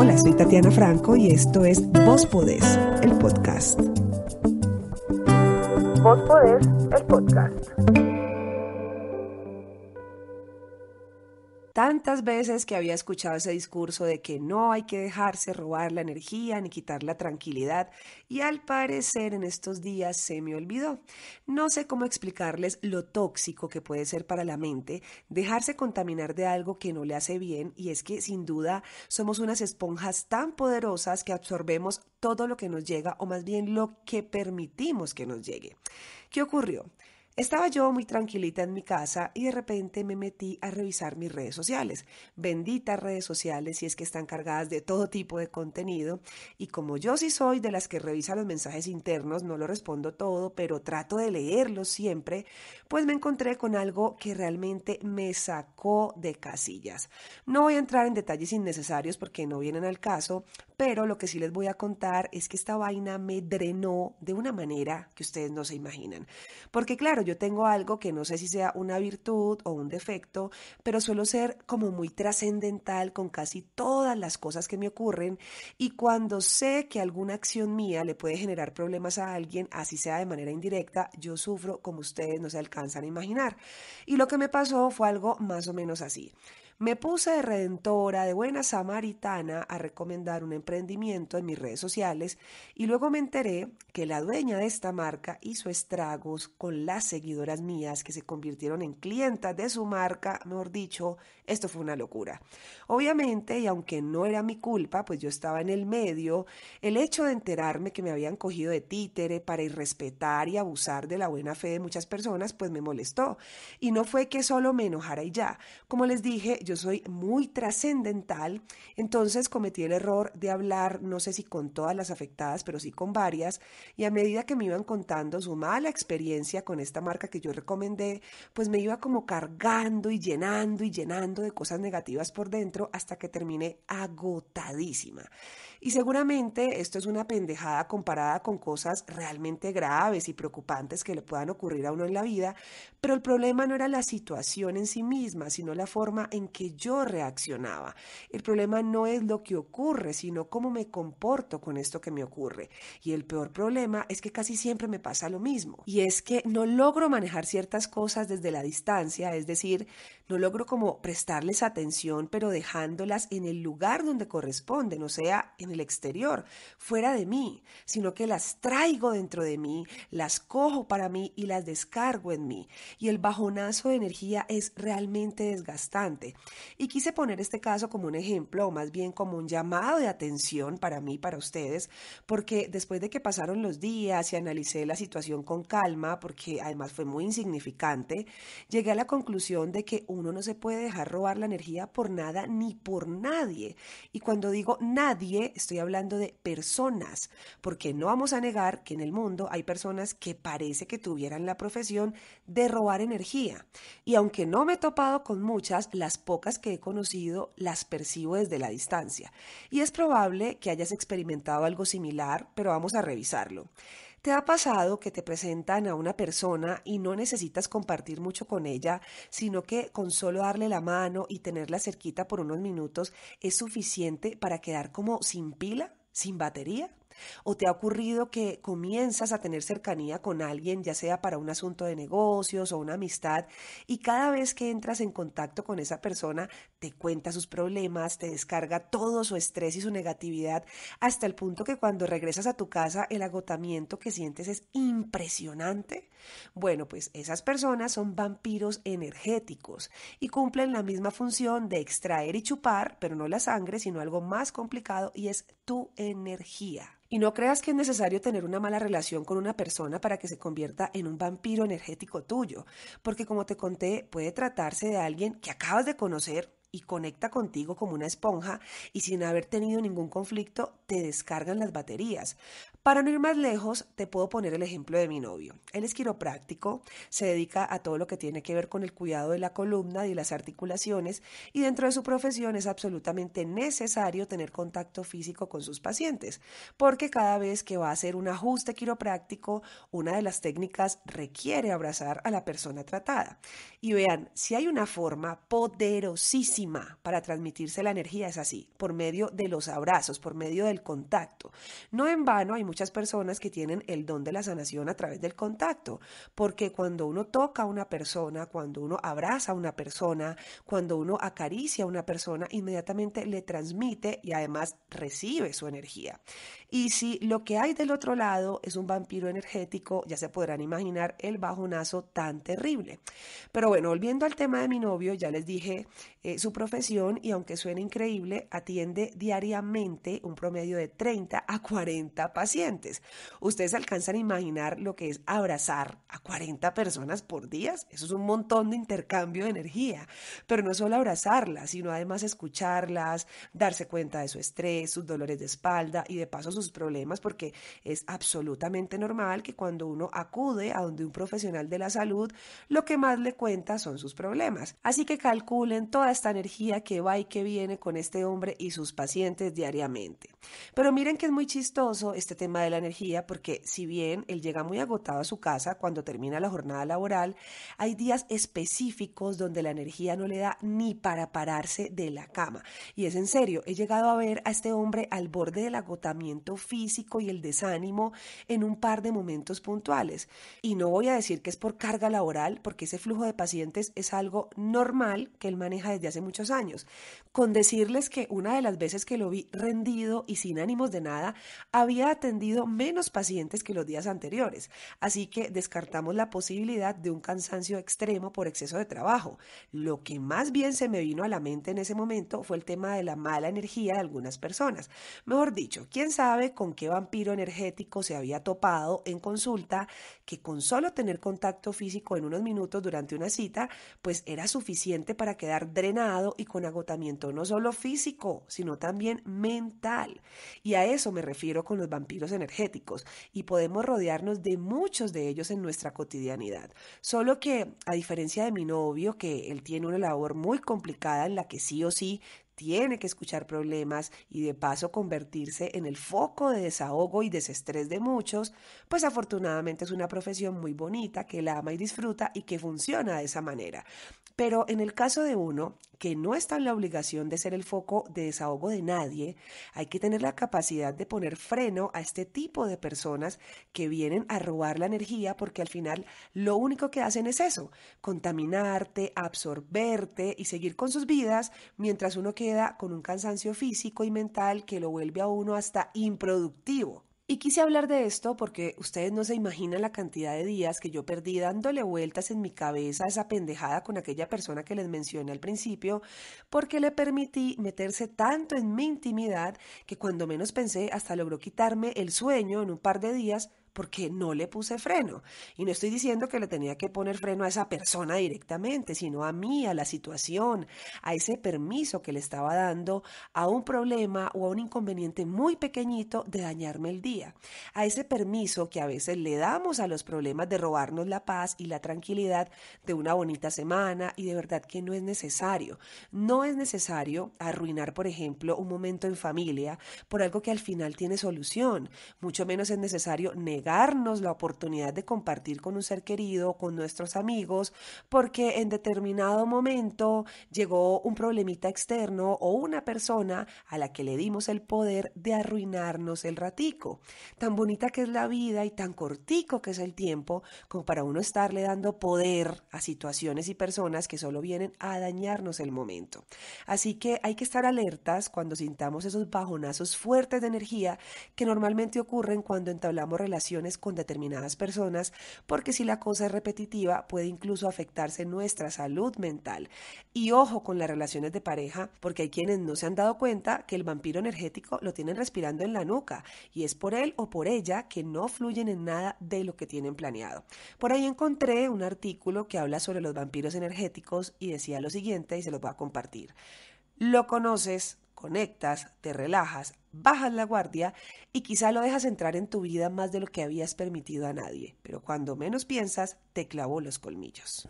Hola, soy Tatiana Franco y esto es Vos Podés, el podcast. Vos Podés, el podcast. tantas veces que había escuchado ese discurso de que no hay que dejarse robar la energía ni quitar la tranquilidad y al parecer en estos días se me olvidó. No sé cómo explicarles lo tóxico que puede ser para la mente dejarse contaminar de algo que no le hace bien y es que sin duda somos unas esponjas tan poderosas que absorbemos todo lo que nos llega o más bien lo que permitimos que nos llegue. ¿Qué ocurrió? Estaba yo muy tranquilita en mi casa y de repente me metí a revisar mis redes sociales. Benditas redes sociales, si es que están cargadas de todo tipo de contenido. Y como yo sí soy de las que revisa los mensajes internos, no lo respondo todo, pero trato de leerlos siempre, pues me encontré con algo que realmente me sacó de casillas. No voy a entrar en detalles innecesarios porque no vienen al caso, pero lo que sí les voy a contar es que esta vaina me drenó de una manera que ustedes no se imaginan. Porque claro, yo tengo algo que no sé si sea una virtud o un defecto, pero suelo ser como muy trascendental con casi todas las cosas que me ocurren y cuando sé que alguna acción mía le puede generar problemas a alguien, así sea de manera indirecta, yo sufro como ustedes no se alcanzan a imaginar. Y lo que me pasó fue algo más o menos así. Me puse de redentora, de buena samaritana, a recomendar un emprendimiento en mis redes sociales y luego me enteré que la dueña de esta marca hizo estragos con las seguidoras mías que se convirtieron en clientas de su marca, mejor dicho, esto fue una locura. Obviamente, y aunque no era mi culpa, pues yo estaba en el medio, el hecho de enterarme que me habían cogido de títere para irrespetar y abusar de la buena fe de muchas personas, pues me molestó. Y no fue que solo me enojara y ya. Como les dije, yo soy muy trascendental, entonces cometí el error de hablar, no sé si con todas las afectadas, pero sí con varias, y a medida que me iban contando su mala experiencia con esta marca que yo recomendé, pues me iba como cargando y llenando y llenando de cosas negativas por dentro hasta que terminé agotadísima. Y seguramente esto es una pendejada comparada con cosas realmente graves y preocupantes que le puedan ocurrir a uno en la vida, pero el problema no era la situación en sí misma, sino la forma en que yo reaccionaba. El problema no es lo que ocurre, sino cómo me comporto con esto que me ocurre. Y el peor problema es que casi siempre me pasa lo mismo. Y es que no logro manejar ciertas cosas desde la distancia, es decir, no logro como prestarles atención, pero dejándolas en el lugar donde corresponden, o sea, el exterior, fuera de mí, sino que las traigo dentro de mí, las cojo para mí y las descargo en mí. Y el bajonazo de energía es realmente desgastante. Y quise poner este caso como un ejemplo, o más bien como un llamado de atención para mí, para ustedes, porque después de que pasaron los días y analicé la situación con calma, porque además fue muy insignificante, llegué a la conclusión de que uno no se puede dejar robar la energía por nada ni por nadie. Y cuando digo nadie, estoy hablando de personas, porque no vamos a negar que en el mundo hay personas que parece que tuvieran la profesión de robar energía. Y aunque no me he topado con muchas, las pocas que he conocido las percibo desde la distancia. Y es probable que hayas experimentado algo similar, pero vamos a revisarlo. ¿Te ha pasado que te presentan a una persona y no necesitas compartir mucho con ella, sino que con solo darle la mano y tenerla cerquita por unos minutos es suficiente para quedar como sin pila, sin batería? o te ha ocurrido que comienzas a tener cercanía con alguien, ya sea para un asunto de negocios o una amistad, y cada vez que entras en contacto con esa persona, te cuenta sus problemas, te descarga todo su estrés y su negatividad, hasta el punto que cuando regresas a tu casa el agotamiento que sientes es impresionante? Bueno, pues esas personas son vampiros energéticos y cumplen la misma función de extraer y chupar, pero no la sangre, sino algo más complicado y es tu energía. Y no creas que es necesario tener una mala relación con una persona para que se convierta en un vampiro energético tuyo, porque como te conté, puede tratarse de alguien que acabas de conocer y conecta contigo como una esponja y sin haber tenido ningún conflicto te descargan las baterías. Para no ir más lejos, te puedo poner el ejemplo de mi novio. Él es quiropráctico, se dedica a todo lo que tiene que ver con el cuidado de la columna y las articulaciones y dentro de su profesión es absolutamente necesario tener contacto físico con sus pacientes, porque cada vez que va a hacer un ajuste quiropráctico, una de las técnicas requiere abrazar a la persona tratada. Y vean, si hay una forma poderosísima para transmitirse la energía es así, por medio de los abrazos, por medio del contacto. No en vano hay muchas personas que tienen el don de la sanación a través del contacto, porque cuando uno toca a una persona, cuando uno abraza a una persona, cuando uno acaricia a una persona, inmediatamente le transmite y además recibe su energía. Y si lo que hay del otro lado es un vampiro energético, ya se podrán imaginar el bajonazo tan terrible. Pero bueno, volviendo al tema de mi novio, ya les dije, eh, profesión y aunque suene increíble, atiende diariamente un promedio de 30 a 40 pacientes. Ustedes alcanzan a imaginar lo que es abrazar a 40 personas por días, Eso es un montón de intercambio de energía. Pero no solo abrazarlas, sino además escucharlas, darse cuenta de su estrés, sus dolores de espalda y de paso sus problemas, porque es absolutamente normal que cuando uno acude a donde un profesional de la salud, lo que más le cuenta son sus problemas. Así que calculen toda esta energía que va y que viene con este hombre y sus pacientes diariamente. Pero miren que es muy chistoso este tema de la energía porque si bien él llega muy agotado a su casa cuando termina la jornada laboral, hay días específicos donde la energía no le da ni para pararse de la cama. Y es en serio, he llegado a ver a este hombre al borde del agotamiento físico y el desánimo en un par de momentos puntuales. Y no voy a decir que es por carga laboral porque ese flujo de pacientes es algo normal que él maneja desde hace muchos años, con decirles que una de las veces que lo vi rendido y sin ánimos de nada, había atendido menos pacientes que los días anteriores, así que descartamos la posibilidad de un cansancio extremo por exceso de trabajo. Lo que más bien se me vino a la mente en ese momento fue el tema de la mala energía de algunas personas. Mejor dicho, quién sabe con qué vampiro energético se había topado en consulta que con solo tener contacto físico en unos minutos durante una cita, pues era suficiente para quedar drenado y con agotamiento no solo físico, sino también mental. Y a eso me refiero con los vampiros energéticos y podemos rodearnos de muchos de ellos en nuestra cotidianidad. Solo que, a diferencia de mi novio, que él tiene una labor muy complicada en la que sí o sí tiene que escuchar problemas y de paso convertirse en el foco de desahogo y desestrés de muchos, pues afortunadamente es una profesión muy bonita que la ama y disfruta y que funciona de esa manera. Pero en el caso de uno que no está en la obligación de ser el foco de desahogo de nadie, hay que tener la capacidad de poner freno a este tipo de personas que vienen a robar la energía porque al final lo único que hacen es eso, contaminarte, absorberte y seguir con sus vidas mientras uno que queda con un cansancio físico y mental que lo vuelve a uno hasta improductivo. Y quise hablar de esto porque ustedes no se imaginan la cantidad de días que yo perdí dándole vueltas en mi cabeza a esa pendejada con aquella persona que les mencioné al principio, porque le permití meterse tanto en mi intimidad que cuando menos pensé hasta logró quitarme el sueño en un par de días porque no le puse freno. Y no estoy diciendo que le tenía que poner freno a esa persona directamente, sino a mí, a la situación, a ese permiso que le estaba dando a un problema o a un inconveniente muy pequeñito de dañarme el día, a ese permiso que a veces le damos a los problemas de robarnos la paz y la tranquilidad de una bonita semana y de verdad que no es necesario. No es necesario arruinar, por ejemplo, un momento en familia por algo que al final tiene solución, mucho menos es necesario negar la oportunidad de compartir con un ser querido, con nuestros amigos, porque en determinado momento llegó un problemita externo o una persona a la que le dimos el poder de arruinarnos el ratico. Tan bonita que es la vida y tan cortico que es el tiempo como para uno estarle dando poder a situaciones y personas que solo vienen a dañarnos el momento. Así que hay que estar alertas cuando sintamos esos bajonazos fuertes de energía que normalmente ocurren cuando entablamos relaciones con determinadas personas, porque si la cosa es repetitiva puede incluso afectarse nuestra salud mental. Y ojo con las relaciones de pareja, porque hay quienes no se han dado cuenta que el vampiro energético lo tienen respirando en la nuca y es por él o por ella que no fluyen en nada de lo que tienen planeado. Por ahí encontré un artículo que habla sobre los vampiros energéticos y decía lo siguiente y se los voy a compartir. Lo conoces conectas, te relajas, bajas la guardia y quizá lo dejas entrar en tu vida más de lo que habías permitido a nadie, pero cuando menos piensas, te clavó los colmillos.